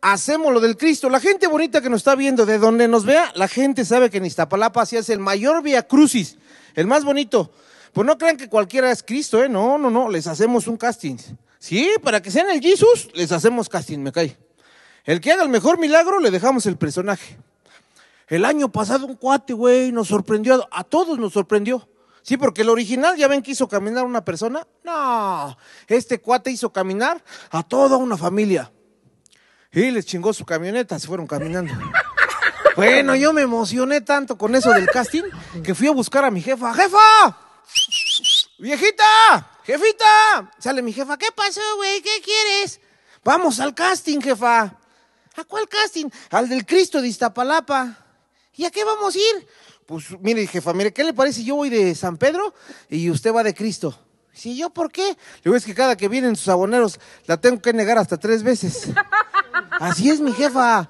hacemos lo del Cristo. La gente bonita que nos está viendo, de donde nos vea, la gente sabe que en Iztapalapa se hace el mayor Via Crucis, el más bonito. Pues no crean que cualquiera es Cristo, ¿eh? No, no, no, les hacemos un casting. Sí, para que sean el Jesús, les hacemos casting, me cae. El que haga el mejor milagro, le dejamos el personaje. El año pasado un cuate, güey, nos sorprendió, a todos nos sorprendió. Sí, porque el original, ya ven que hizo caminar una persona. No, este cuate hizo caminar a toda una familia. Y les chingó su camioneta, se fueron caminando. Bueno, yo me emocioné tanto con eso del casting que fui a buscar a mi jefa. ¡Jefa! ¡Viejita! ¡Jefita! Sale mi jefa. ¿Qué pasó, güey? ¿Qué quieres? Vamos al casting, jefa. ¿A cuál casting? Al del Cristo de Iztapalapa. ¿Y a qué vamos a ir? Pues mire, jefa, mire, ¿qué le parece? Yo voy de San Pedro y usted va de Cristo. Si yo, ¿por qué? Le es que cada que vienen sus aboneros la tengo que negar hasta tres veces. Así es mi jefa.